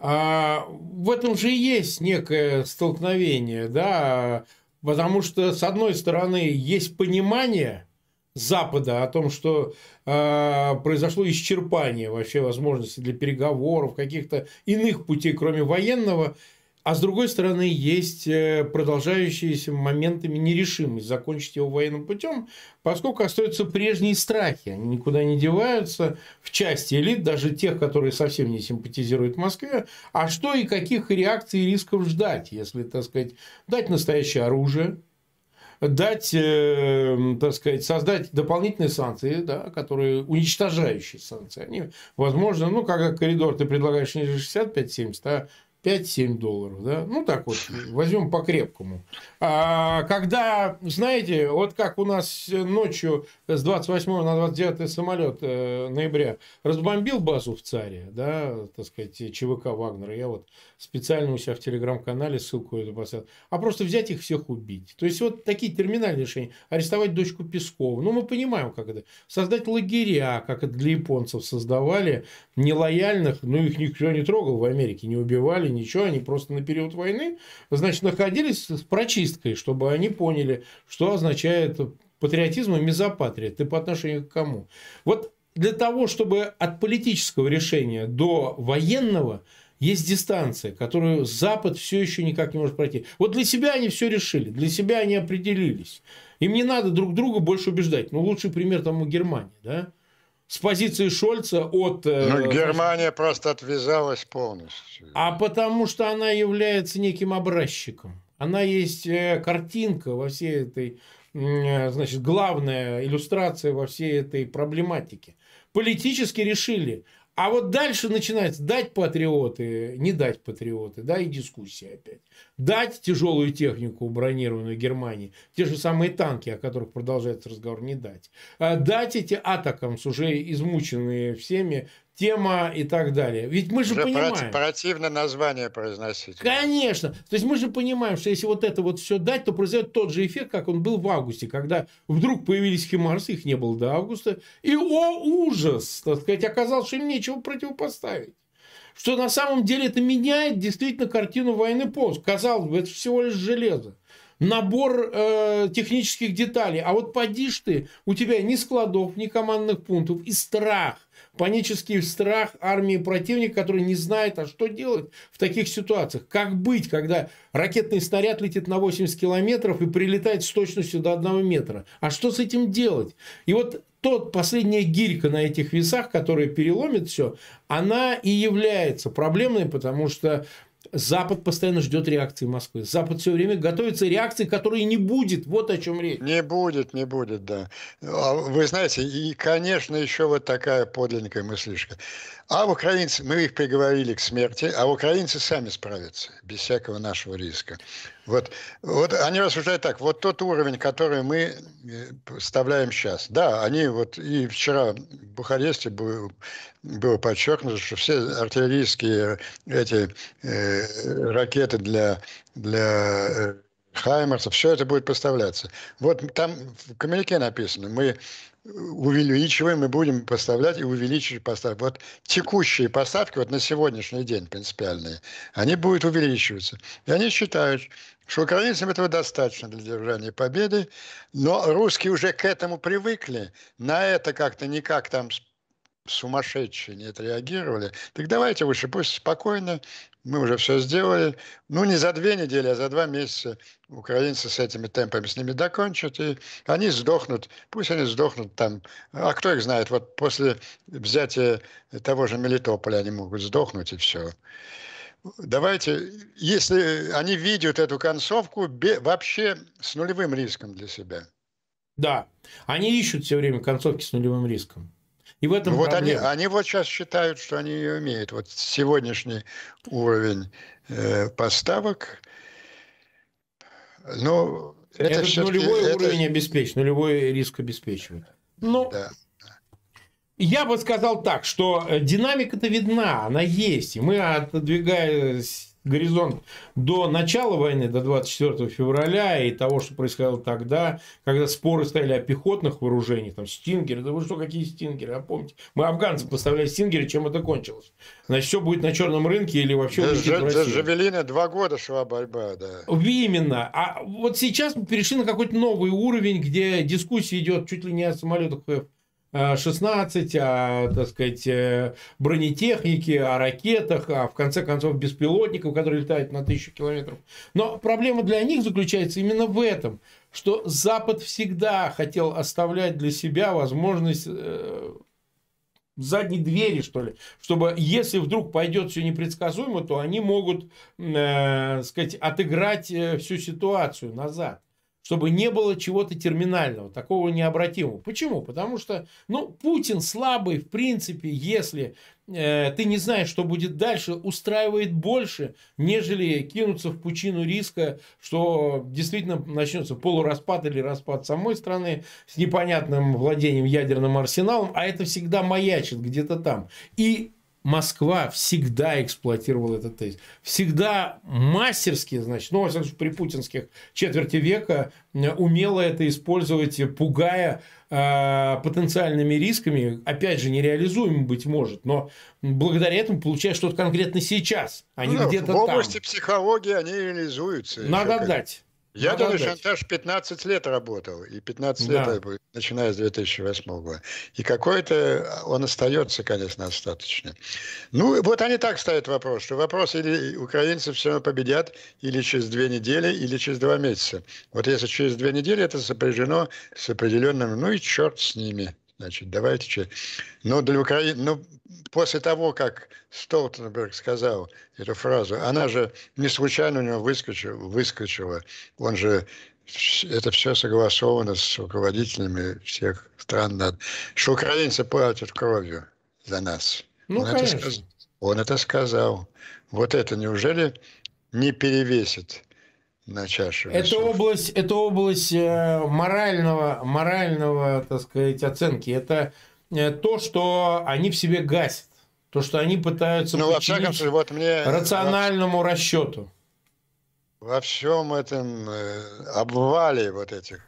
А в этом же и есть некое столкновение, да, потому что, с одной стороны, есть понимание Запада о том, что э, произошло исчерпание вообще возможностей для переговоров, каких-то иных путей, кроме военного, а с другой стороны, есть э, продолжающиеся моментами нерешимость закончить его военным путем, поскольку остаются прежние страхи. Они никуда не деваются в части элит, даже тех, которые совсем не симпатизируют Москве. А что и каких реакций и рисков ждать, если, так сказать, дать настоящее оружие, дать, э, так сказать, создать дополнительные санкции, да, которые уничтожающие санкции. Они, возможно, ну, как коридор ты предлагаешь не 65-70, а 5-7 долларов, да? Ну, так вот, возьмем по-крепкому. А когда, знаете, вот как у нас ночью с 28 на 29 самолет э, ноября разбомбил базу в Царе, да, так сказать, ЧВК Вагнера, я вот специально у себя в телеграм-канале ссылку эту поставил, а просто взять их всех убить. То есть, вот такие терминальные решения. Арестовать дочку Пескова. Ну, мы понимаем, как это. Создать лагеря, как это для японцев создавали, нелояльных, ну, их никто не трогал в Америке, не убивали, знали ничего, они просто на период войны, значит, находились с прочисткой, чтобы они поняли, что означает патриотизм и мизопатрия. Ты по отношению к кому? Вот для того, чтобы от политического решения до военного есть дистанция, которую Запад все еще никак не может пройти. Вот для себя они все решили, для себя они определились. Им не надо друг друга больше убеждать. Ну, лучший пример тому Германия, да? с позиции Шольца от... Э, ну, Германия просто отвязалась полностью. А потому что она является неким образчиком. Она есть э, картинка во всей этой, э, значит, главная иллюстрация во всей этой проблематике. Политически решили, а вот дальше начинается дать патриоты, не дать патриоты, да, и дискуссия опять. Дать тяжелую технику, бронированную Германии, те же самые танки, о которых продолжается разговор, не дать. А дать эти атакам, уже измученные всеми, тема и так далее. Ведь мы же Уже понимаем... Противно название произносить. Конечно. То есть мы же понимаем, что если вот это вот все дать, то произойдет тот же эффект, как он был в августе, когда вдруг появились химарсы, их не было до августа, и, о ужас, так сказать, оказалось, что им нечего противопоставить. Что на самом деле это меняет действительно картину войны пост. Казалось бы, это всего лишь железо набор э, технических деталей. А вот подишь ты, у тебя ни складов, ни командных пунктов, и страх панический страх армии противника, который не знает, а что делать в таких ситуациях. Как быть, когда ракетный снаряд летит на 80 километров и прилетает с точностью до 1 метра? А что с этим делать? И вот тот последняя гирька на этих весах, которая переломит все, она и является проблемной, потому что Запад постоянно ждет реакции Москвы. Запад все время готовится реакции, которой не будет. Вот о чем речь. Не будет, не будет, да. А вы знаете, и, конечно, еще вот такая подлинная мыслишка. А украинцы, мы их приговорили к смерти, а украинцы сами справятся, без всякого нашего риска. Вот, вот они рассуждают так, вот тот уровень, который мы э, вставляем сейчас. Да, они вот и вчера в Бухаресте было, подчеркнуто, что все артиллерийские э, эти э, ракеты для, для э, Хаймерсов, все это будет поставляться. Вот там в коммюнике написано, мы увеличиваем и будем поставлять и увеличивать поставки. Вот текущие поставки вот на сегодняшний день принципиальные, они будут увеличиваться. И они считают, что украинцам этого достаточно для держания победы, но русские уже к этому привыкли, на это как-то никак там сумасшедшие не отреагировали. Так давайте выше, пусть спокойно мы уже все сделали. Ну, не за две недели, а за два месяца украинцы с этими темпами с ними докончат, и они сдохнут. Пусть они сдохнут там. А кто их знает? Вот после взятия того же Мелитополя они могут сдохнуть, и все. Давайте, если они видят эту концовку, вообще с нулевым риском для себя. Да, они ищут все время концовки с нулевым риском. И в этом ну, вот они, они вот сейчас считают, что они ее имеют. Вот сегодняшний уровень э, поставок, ну, это Этот нулевой это... уровень обеспечен, нулевой риск обеспечивает. Ну, да. я бы сказал так, что динамика-то видна, она есть. И мы, отодвигаясь горизонт до начала войны, до 24 февраля и того, что происходило тогда, когда споры стояли о пехотных вооружениях, там стингеры, да вы что, какие стингеры, а помните, мы афганцы поставляли стингеры, чем это кончилось? Значит, все будет на черном рынке или вообще да, ж, за Жавелина два года шла борьба, да. Именно. А вот сейчас мы перешли на какой-то новый уровень, где дискуссия идет чуть ли не о самолетах F-16, э, о, а, так сказать, э, бронетехнике, о ракетах, а в конце концов беспилотников, которые летают на тысячу километров. Но проблема для них заключается именно в этом, что Запад всегда хотел оставлять для себя возможность э, задней двери, что ли, чтобы если вдруг пойдет все непредсказуемо, то они могут, э, сказать, отыграть всю ситуацию назад чтобы не было чего-то терминального, такого необратимого. Почему? Потому что, ну, Путин слабый, в принципе, если э, ты не знаешь, что будет дальше, устраивает больше, нежели кинуться в пучину риска, что действительно начнется полураспад или распад самой страны с непонятным владением ядерным арсеналом, а это всегда маячит где-то там. И Москва всегда эксплуатировала этот тезис. Всегда мастерски, значит, ну, во всяком случае, при путинских четверти века э, умела это использовать, пугая э, потенциальными рисками, опять же, нереализуемым быть может, но благодаря этому получая что-то конкретно сейчас, а не ну да, где-то там. В области психологии они реализуются. Надо как... отдать. Ядерный шантаж 15 лет работал, и 15 да. лет, начиная с 2008 года. И какой-то он остается, конечно, остаточным. Ну, вот они так ставят вопрос, что вопрос или украинцы все равно победят, или через две недели, или через два месяца. Вот если через две недели, это сопряжено с определенным, ну и черт с ними. Значит, давайте че. Ну, для Украины, ну, после того, как Столтенберг сказал эту фразу, она же не случайно у него выскочила, выскочила. он же это все согласовано с руководителями всех стран, что украинцы платят кровью за нас. Ну, он, конечно. это, сказ... он это сказал. Вот это неужели не перевесит на чашу. Это весов. область, это область э, морального, морального, так сказать, оценки. Это э, то, что они в себе гасят, то, что они пытаются ну, во всяком случае, вот мне рациональному во... расчету. Во всем этом э, обвале вот этих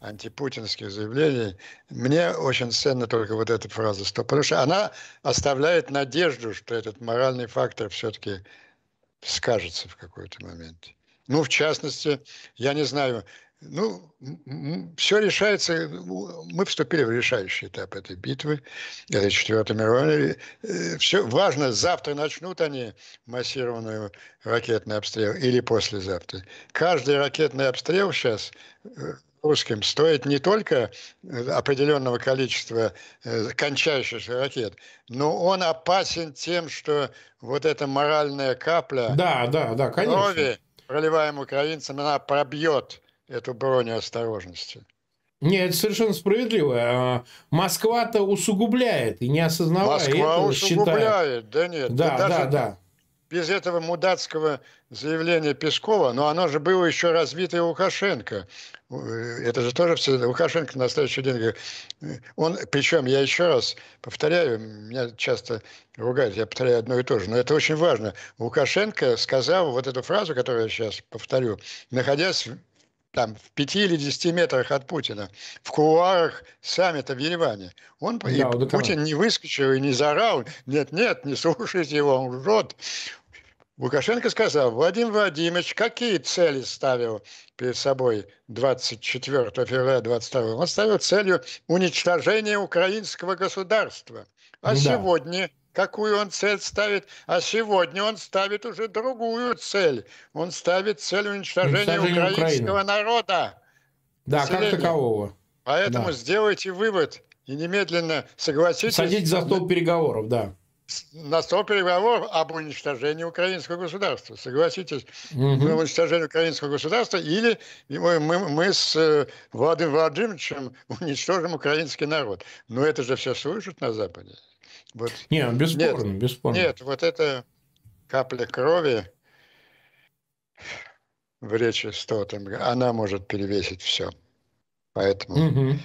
антипутинских заявлений, мне очень ценна только вот эта фраза «стоп», потому что она оставляет надежду, что этот моральный фактор все-таки скажется в какой-то момент. Ну, в частности, я не знаю, ну, все решается, мы вступили в решающий этап этой битвы, этой четвертой мировой. Э, все важно, завтра начнут они массированный ракетный обстрел или послезавтра. Каждый ракетный обстрел сейчас э, русским стоит не только э, определенного количества кончающихся ракет, но он опасен тем, что вот эта моральная капля да, да, да, конечно. крови – проливаем украинцам, она пробьет эту броню осторожности. Нет, это совершенно справедливо. А, Москва-то усугубляет и не осознавая Москва этого, усугубляет, считает... да нет. Да, да, ну даже, да без этого мудацкого заявления Пескова, но оно же было еще развито и Лукашенко. Э, это же тоже все... Лукашенко на следующий день говорит... Э, он, причем, я еще раз повторяю, меня часто ругают, я повторяю одно и то же, но это очень важно. Лукашенко сказал вот эту фразу, которую я сейчас повторю, находясь там, в пяти или десяти метрах от Путина, в кулуарах саммита в Ереване. Он, да, и Путин не выскочил и не заорал, нет-нет, не слушайте его, он лжет. Лукашенко сказал, Владимир Владимирович, какие цели ставил перед собой 24 февраля 22 Он ставил целью уничтожения украинского государства. А ну да. сегодня какую он цель ставит? А сегодня он ставит уже другую цель. Он ставит цель уничтожения украинского Украины. народа. Да, населения. как такового. Поэтому да. сделайте вывод и немедленно согласитесь. Садитесь за стол переговоров, да настал переговор об уничтожении украинского государства. Согласитесь, угу. уничтожение украинского государства или мы, мы, мы с э, Владимиром Владимировичем уничтожим украинский народ. Но это же все слышат на Западе. Вот. Не, ну, бесспорно, нет, бесспорно. Нет, вот это капля крови в речи Стотенга, она может перевесить все. Поэтому угу.